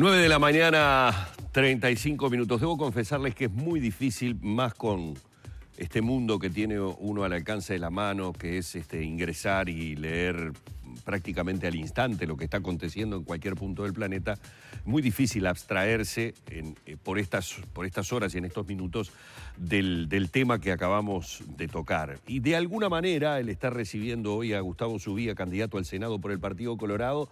9 de la mañana, 35 minutos. Debo confesarles que es muy difícil, más con este mundo que tiene uno al alcance de la mano, que es este, ingresar y leer prácticamente al instante lo que está aconteciendo en cualquier punto del planeta, muy difícil abstraerse eh, por, estas, por estas horas y en estos minutos del, tema que acabamos de tocar. Y de alguna manera, el estar recibiendo hoy a Gustavo Subía, candidato al Senado por el Partido Colorado,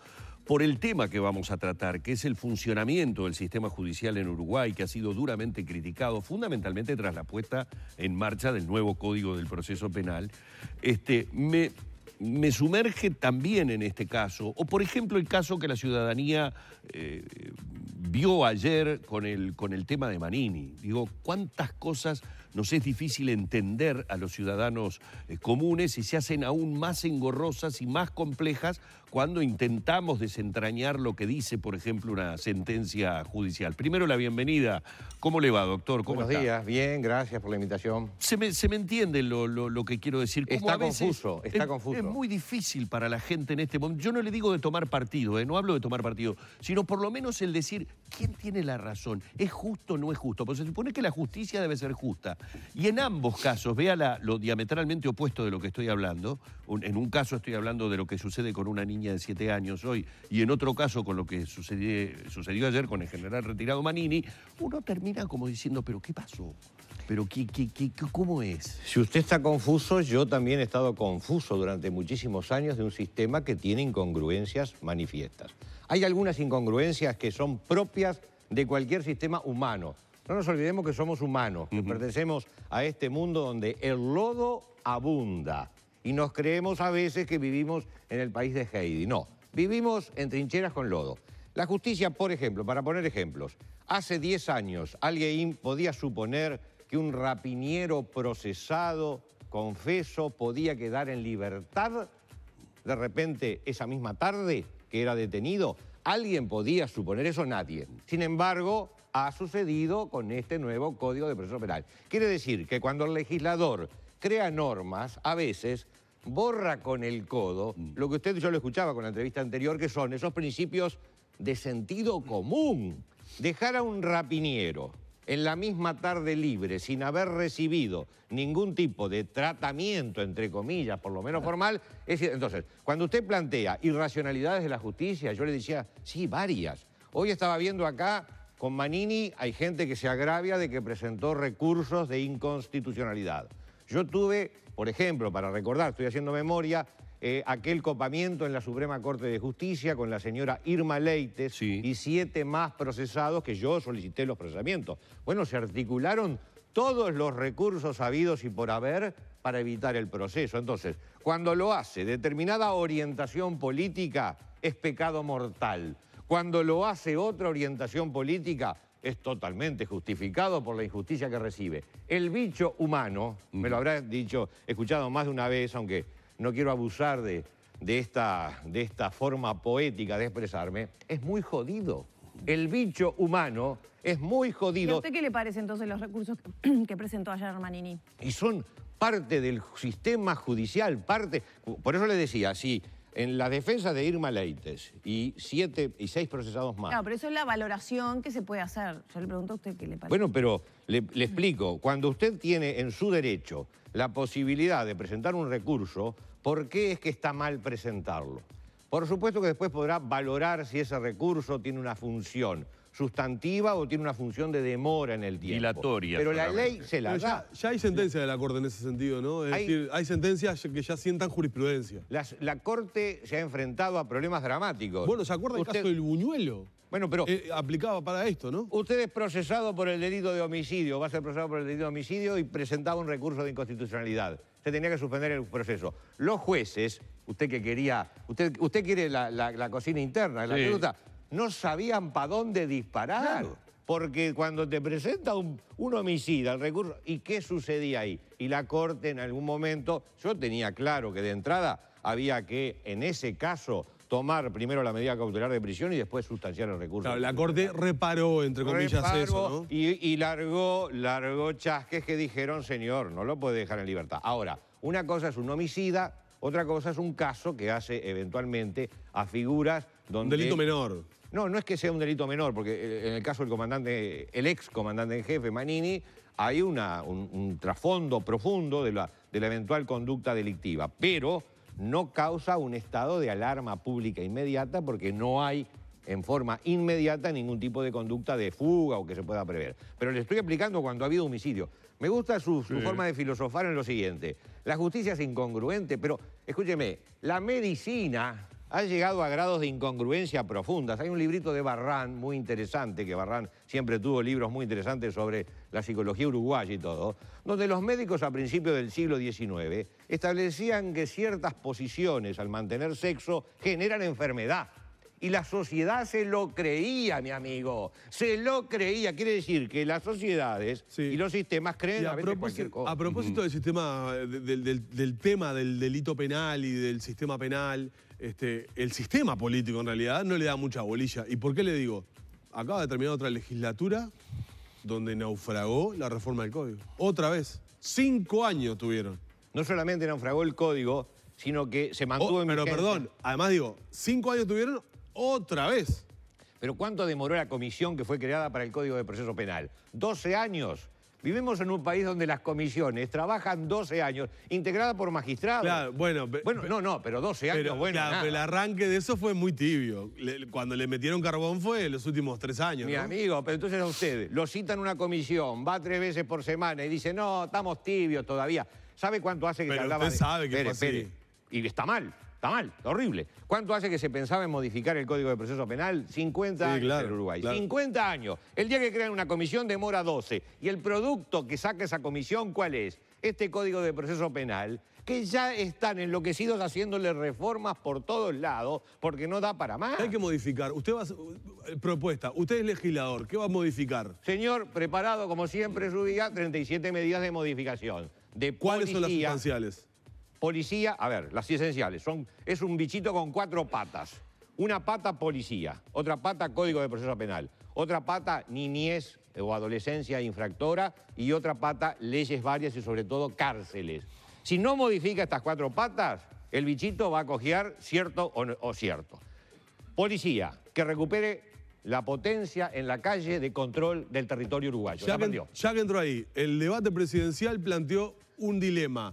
por el tema que vamos a tratar, que es el funcionamiento del sistema judicial en Uruguay, que ha sido duramente criticado, fundamentalmente tras la puesta en marcha del nuevo Código del Proceso Penal, este, me, sumerge también en este caso, o por ejemplo el caso que la ciudadanía eh, vio ayer con el, con el tema de Manini. Digo, cuántas cosas nos es difícil entender a los ciudadanos eh, comunes y se hacen aún más engorrosas y más complejas cuando intentamos desentrañar lo que dice, por ejemplo, una sentencia judicial. Primero, la bienvenida. ¿Cómo le va, doctor? ¿Cómo Buenos días, bien, gracias por la invitación. Se me, entiende lo, que quiero decir. está confuso, está confuso. Es muy difícil para la gente en este momento. Yo no le digo de tomar partido, eh, no hablo de tomar partido, sino por lo menos el decir quién tiene la razón, es justo o no es justo. Porque se supone que la justicia debe ser justa. Y en ambos casos, vea lo diametralmente opuesto de lo que estoy hablando. en un caso estoy hablando de lo que sucede con una niña de años hoy, y en otro caso con lo que sucedió, ayer con el general retirado Manini, uno termina como diciendo, pero ¿qué pasó? ¿Pero qué, qué, cómo es? Si usted está confuso, yo también he estado confuso durante muchísimos años de un sistema que tiene incongruencias manifiestas. Hay algunas incongruencias que son propias de cualquier sistema humano. No nos olvidemos que somos humanos, pertenecemos a este mundo donde el lodo abunda y nos creemos a veces que vivimos en el país de Heidi. No, vivimos en trincheras con lodo. La justicia, por ejemplo, para poner ejemplos, hace 10 años alguien podía suponer que un rapiniero procesado, confeso, podía quedar en libertad. De repente, esa misma tarde que era detenido, alguien podía suponer eso, nadie. Sin embargo, ha sucedido con este nuevo Código de Proceso Penal. Quiere decir que cuando el legislador crea normas, a veces borra con el codo mm. lo que usted yo lo escuchaba con la entrevista anterior, que son esos principios de sentido común. Dejar a un rapiniero en la misma tarde libre, sin haber recibido ningún tipo de tratamiento, entre comillas, por lo menos formal, es entonces, cuando usted plantea irracionalidades de la justicia, yo le decía, sí, varias. Hoy estaba viendo acá con Manini hay gente que se agravia de que presentó recursos de inconstitucionalidad. Yo tuve por ejemplo, para recordar, estoy haciendo memoria, eh, aquel copamiento en la Suprema Corte de Justicia con la señora Irma Leites y siete más procesados que yo solicité los procesamientos. Bueno, se articularon todos los recursos habidos y por haber para evitar el proceso. Entonces, cuando lo hace determinada orientación política, es pecado mortal. Cuando lo hace otra orientación política, es totalmente justificado por la injusticia que recibe. El bicho humano, me lo habrá dicho, escuchado más de una vez, aunque no quiero abusar de, de, esta, de esta forma poética de expresarme, es muy jodido. El bicho humano es muy jodido. ¿Y a usted qué le parece entonces los recursos que presentó ayer Manini? Y son parte del sistema judicial, parte... Por eso le decía, si... Sí, en la defensa de Irma Leites y siete y seis procesados más. No, pero eso es la valoración que se puede hacer. Yo le pregunto a usted qué le parece. Bueno, pero le, le explico. Cuando usted tiene en su derecho la posibilidad de presentar un recurso, ¿por qué es que está mal presentarlo? Por supuesto que después podrá valorar si ese recurso tiene una función sustantiva o tiene una función de demora en el tiempo. Dilatoria. Pero la ley se la ya, Ya hay sentencia de la Corte en ese sentido, ¿no? Es hay, decir, hay sentencias que ya sientan jurisprudencia. la Corte se ha enfrentado a problemas dramáticos. Bueno, ¿se acuerda el caso del Buñuelo? Bueno, pero... Eh, aplicaba para esto, ¿no? Usted es procesado por el delito de homicidio, va a ser procesado por el delito de homicidio y presentaba un recurso de inconstitucionalidad. Se tenía que suspender el proceso. Los jueces, usted que quería... Usted, usted quiere la, cocina interna, la no sabían para dónde disparar. Porque cuando te presenta un, homicida, el recurso, ¿y qué sucedía ahí? Y la Corte en algún momento, yo tenía claro que de entrada había que, en ese caso, tomar primero la medida cautelar de prisión y después sustanciar el recurso. la Corte reparó, entre comillas, eso, ¿no? Y, y largó, largó chasques que dijeron, señor, no lo puede dejar en libertad. Ahora, una cosa es un homicida otra cosa es un caso que hace eventualmente a figuras donde... Un delito menor. No, no es que sea un delito menor, porque eh, en el caso del comandante, el ex comandante en jefe, Manini, hay una, un, trasfondo profundo de la, de la eventual conducta delictiva, pero no causa un estado de alarma pública inmediata porque no hay en forma inmediata ningún tipo de conducta de fuga o que se pueda prever. Pero le estoy aplicando cuando ha habido homicidio. Me gusta su, forma de filosofar en lo siguiente. La justicia es incongruente, pero escúcheme, la medicina ha llegado a grados de incongruencia profundas. Hay un librito de Barran muy interesante, que Barran siempre tuvo libros muy interesantes sobre la psicología uruguaya y todo, donde los médicos a principios del siglo XIX establecían que ciertas posiciones al mantener sexo generan enfermedad. Y la sociedad se lo creía, mi amigo. Se lo creía. Quiere decir que las sociedades y los sistemas creen a, cualquier cosa. A propósito del sistema, eh, del, tema del delito penal y del sistema penal, este, el sistema político en realidad no le da mucha bolilla. ¿Y por qué le digo? Acaba de terminar otra legislatura donde naufragó la reforma del código. Otra vez. Cinco años tuvieron. No solamente naufragó el código, sino que se mantuvo oh, en Pero perdón, además digo, cinco años tuvieron otra vez. Pero ¿cuánto demoró la comisión que fue creada para el Código de Proceso Penal? 12 años. Vivimos en un país donde las comisiones trabajan 12 años, integrada por magistrados. Claro, bueno. bueno, no, no, pero 12 años, pero, bueno. el arranque de eso fue muy tibio. cuando le metieron carbón fue los últimos tres años. Mi amigo, pero entonces a usted lo citan una comisión, va tres veces por semana y dice, no, estamos tibios todavía. ¿Sabe cuánto hace que tardaba? se Usted sabe que pere, fue Y está mal. Está mal, horrible. ¿Cuánto hace que se pensaba en modificar el Código de Proceso Penal? 50 años en Uruguay. 50 años. El día que crean una comisión demora 12. ¿Y el producto que saca esa comisión cuál es? Este Código de Proceso Penal, que ya están enloquecidos haciéndole reformas por todos lados, porque no da para más. Hay que modificar. Usted va... Eh, propuesta. Usted es legislador. ¿Qué va a modificar? Señor, preparado como siempre, su 37 medidas de modificación. De ¿Cuáles son las sustanciales? Policía, a ver, las esenciales, son, es un bichito con cuatro patas. Una pata policía, otra pata código de proceso penal, otra pata niñez o adolescencia infractora y otra pata leyes varias y sobre todo cárceles. Si no modifica estas cuatro patas, el bichito va a cojear cierto o, cierto. Policía, que recupere la potencia en la calle de control del territorio uruguayo. Ya, ya que entró ahí, el debate presidencial planteó un dilema.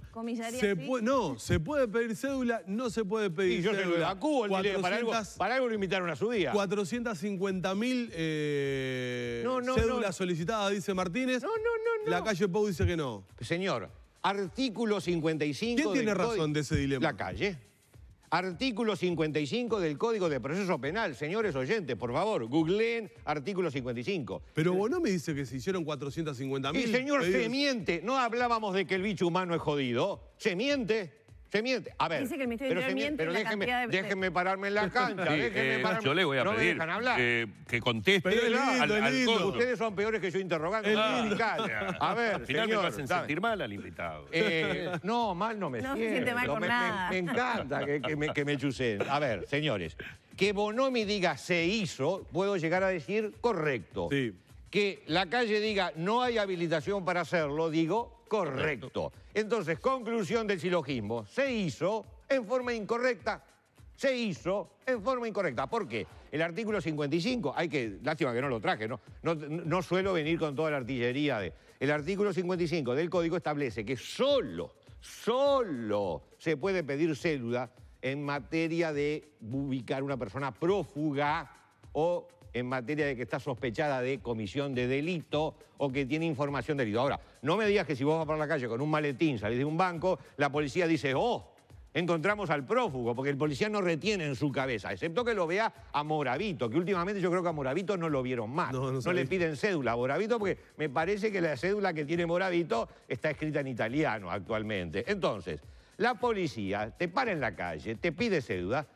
No, se puede pedir cédula, no se puede pedir Y yo cédula. a Cuba, el para, algo, para algo lo invitaron a su día. 450 eh, cédulas solicitadas, dice Martínez. No, no, no, La calle Pau dice que no. Señor, artículo 55 ¿Quién tiene razón de ese dilema? La calle. Artículo 55 del Código de Proceso Penal. Señores oyentes, por favor, googleen artículo 55. Pero vos no me dice que se hicieron 450 mil. Y señor, se miente. No hablábamos de que el bicho humano es jodido. Se miente. Se miente. A ver. Dice que el Ministerio pero, se miente, pero déjeme, pararme en la cancha. Eh, pararme. Yo le voy a pedir. que conteste al, Ustedes son peores que yo interrogando. Ah, a ver. Al final me hacen sentir mal al invitado. Eh, no, mal no me no Se siente mal con nada. Me, encanta que, me, que me chusen. A ver, señores. Que Bonomi diga se hizo, puedo llegar a decir correcto. Que la calle diga no hay habilitación para hacerlo, digo correcto. Entonces, conclusión del silogismo. Se hizo en forma incorrecta. Se hizo en forma incorrecta. ¿Por qué? El artículo 55, hay que, lástima que no lo traje, ¿no? No, suelo venir con toda la artillería de... El artículo 55 del código establece que solo, solo se puede pedir cédula en materia de ubicar una persona prófuga o en materia de que está sospechada de comisión de delito o que tiene información de delito. Ahora, no me digas que si vos vas por la calle con un maletín, salís de un banco, la policía dice, oh, encontramos al prófugo, porque el policía no retiene en su cabeza, excepto que lo vea a Moravito, que últimamente yo creo que a Moravito no lo vieron más. No, no le piden cédula a Moravito, porque me parece que la cédula que tiene Moravito está escrita en italiano actualmente. Entonces, la policía te para en la calle, te pide cédula,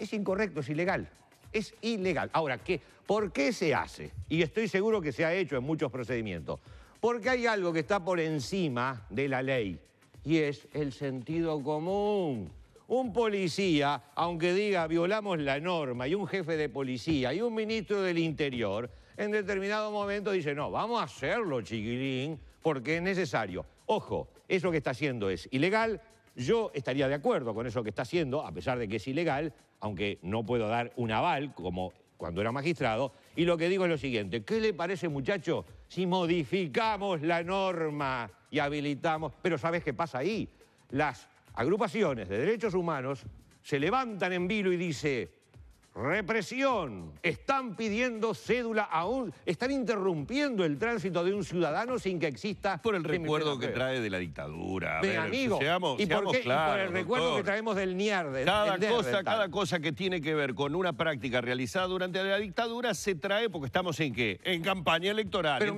es incorrecto, es ilegal es ilegal. Ahora, ¿qué? ¿por qué se hace? Y estoy seguro que se ha hecho en muchos procedimientos. Porque hay algo que está por encima de la ley y es el sentido común. Un policía, aunque diga violamos la norma, y un jefe de policía, y un ministro del Interior, en determinado momento dice, no, vamos a hacerlo, chiquilín, porque es necesario. Ojo, eso que está haciendo es ilegal, yo estaría de acuerdo con eso que está haciendo, a pesar de que es ilegal, aunque no puedo dar un aval como cuando era magistrado. Y lo que digo es lo siguiente, ¿qué le parece muchacho si modificamos la norma y habilitamos? Pero ¿sabes qué pasa ahí? Las agrupaciones de derechos humanos se levantan en vilo y dicen represión. Están pidiendo cédula aún, están interrumpiendo el tránsito de un ciudadano sin que exista... Por el recuerdo que trae de la dictadura. De amigo. ¿Y, por el recuerdo que traemos del Niarde. Cada, cosa, cada cosa que tiene que ver con una práctica realizada durante la dictadura se trae porque estamos en qué? En campaña electoral. Pero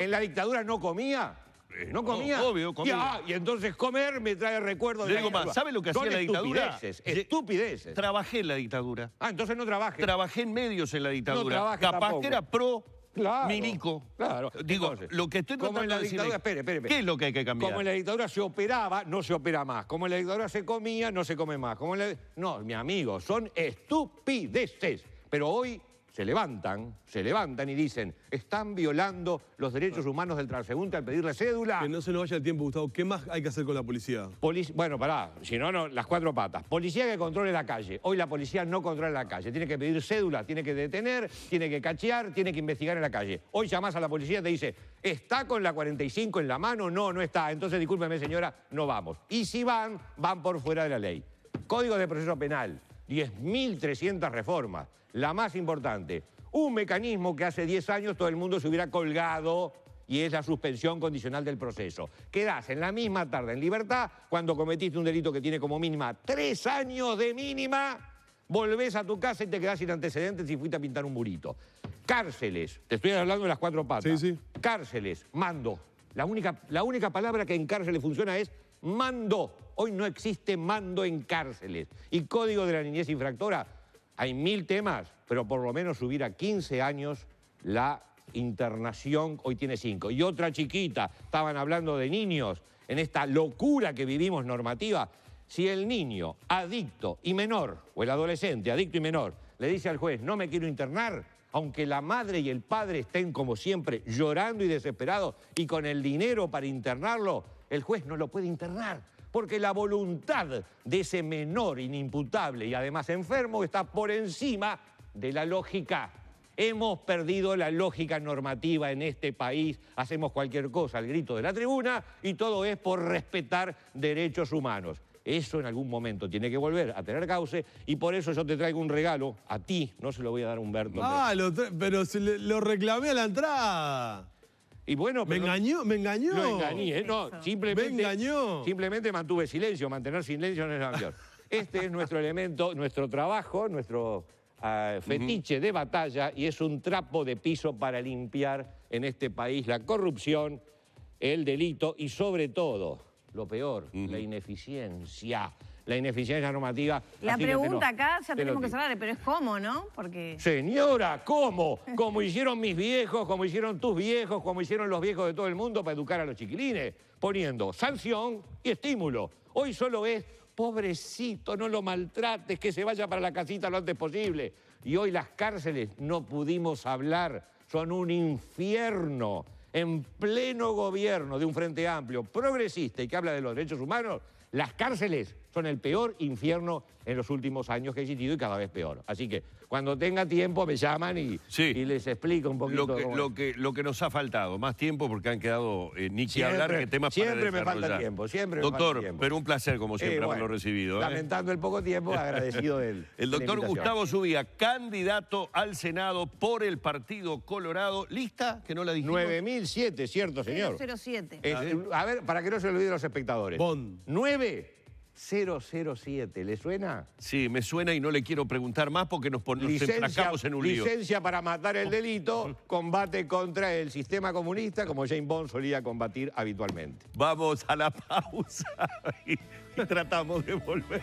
en la dictadura no comía? Eh, no comía. obvio, comía. Ah, y, entonces comer me trae recuerdos de. digo la más, ¿sabe lo que hacía la dictadura? Estupideces, estupideces. Trabajé en la dictadura. Ah, entonces no trabajé. Trabajé en medios en la dictadura. No Capaz que era pro Claro, Milico. Claro. Digo, lo que estoy tratando como en la dictadura, espere, espere, ¿Qué es lo que hay que cambiar? Como en la dictadura se operaba, no se opera más. Como en la dictadura se comía, no se come más. Como No, mi amigo, son estupideces. Pero hoy se levantan, se levantan y dicen, están violando los derechos humanos del transeúnte al pedirle cédula. Que no se nos vaya el tiempo, Gustavo. ¿Qué más hay que hacer con la policía? bueno, pará, si no, no, las cuatro patas. Policía que controle la calle. Hoy la policía no controla la calle. Tiene que pedir cédula, tiene que detener, tiene que cachear, tiene que investigar en la calle. Hoy llamás a la policía y te dice, ¿está con la 45 en la mano? No, no está. Entonces, discúlpeme, señora, no vamos. Y si van, van por fuera de la ley. Código de proceso penal 10.300 reformas. La más importante, un mecanismo que hace 10 años todo el mundo se hubiera colgado y es la suspensión condicional del proceso. Quedás en la misma tarde en libertad cuando cometiste un delito que tiene como mínima tres años de mínima. Volvés a tu casa y te quedás sin antecedentes y fuiste a pintar un burito. Cárceles, te estoy hablando de las cuatro patas. Sí, sí. Cárceles, mando. La única, la única palabra que en cárceles funciona es Mando. Hoy no existe mando en cárceles. Y código de la niñez infractora. Hay mil temas, pero por lo menos subir a 15 años la internación. Hoy tiene 5. Y otra chiquita, estaban hablando de niños, en esta locura que vivimos normativa. Si el niño adicto y menor, o el adolescente adicto y menor, le dice al juez, no me quiero internar, aunque la madre y el padre estén como siempre llorando y desesperados y con el dinero para internarlo, el juez no lo puede internar, porque la voluntad de ese menor inimputable y además enfermo está por encima de la lógica. Hemos perdido la lógica normativa en este país, hacemos cualquier cosa al grito de la tribuna y todo es por respetar derechos humanos. Eso en algún momento tiene que volver a tener cauce y por eso yo te traigo un regalo a ti, no se lo voy a dar a Humberto. Ah, pero lo reclamé a la entrada. Y bueno, me engañó, me engañó. Lo engañé, ¿eh? no, simplemente, Simplemente mantuve silencio, mantener silencio no es mejor Este es nuestro elemento, nuestro trabajo, nuestro ah, fetiche de batalla y es un trapo de piso para limpiar en este país la corrupción, el delito y sobre todo, lo peor, la ineficiencia la ineficiencia normativa. La pregunta acá ya tenemos que cerrar, pero es cómo, ¿no? Porque... Señora, ¿cómo? Como hicieron mis viejos, como hicieron tus viejos, como hicieron los viejos de todo el mundo para educar a los chiquilines, poniendo sanción y estímulo. Hoy solo es, pobrecito, no lo maltrates, que se vaya para la casita lo antes posible. Y hoy las cárceles no pudimos hablar, son un infierno. En pleno gobierno de un frente amplio, progresista y que habla de los derechos humanos, las cárceles son el peor infierno en los últimos años que he existido y cada vez peor. Así que cuando tenga tiempo me llaman y, les explico un poquito. Lo que, lo, que, nos ha faltado, más tiempo porque han quedado eh, ni hablar que temas siempre para Siempre me falta tiempo, siempre me falta tiempo. pero un placer como siempre haberlo recibido. ¿eh? Lamentando el poco tiempo, agradecido él. El doctor Gustavo Subía, candidato al Senado por el Partido Colorado. ¿Lista? Que no la dijimos. 9007, cierto, señor. 9.007. a ver, para que no se olviden los espectadores. Bond. 007. ¿Le suena? Sí, me suena y no le quiero preguntar más porque nos, nos en un lío. Licencia para matar el delito, combate contra el sistema comunista, como James Bond solía combatir habitualmente. Vamos a la pausa y tratamos de volver.